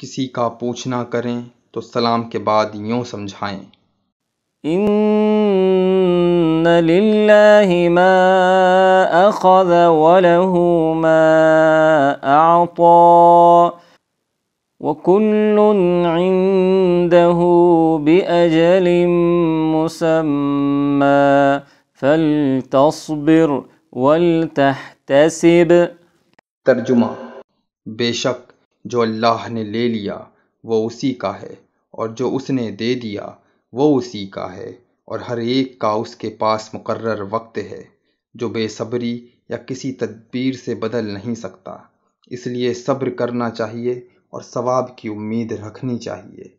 کسی کا پوچھنا کریں تو سلام کے بعد یوں سمجھائیں إن للہ ما أخذ وله ما اعطا وكل عنده بأجل مسمى فلتصبر ولتحتسب بے شک जो अल्लाह ने ले लिया वो उसी का है और जो उसने दे दिया वो उसी का है और हर एक का उसके पास मुकर्र वक्त है जो बेसब्री या किसी तदबीर से बदल नहीं सकता इसलिए सब्र करना चाहिए और सवाब की उम्मीद रखनी चाहिए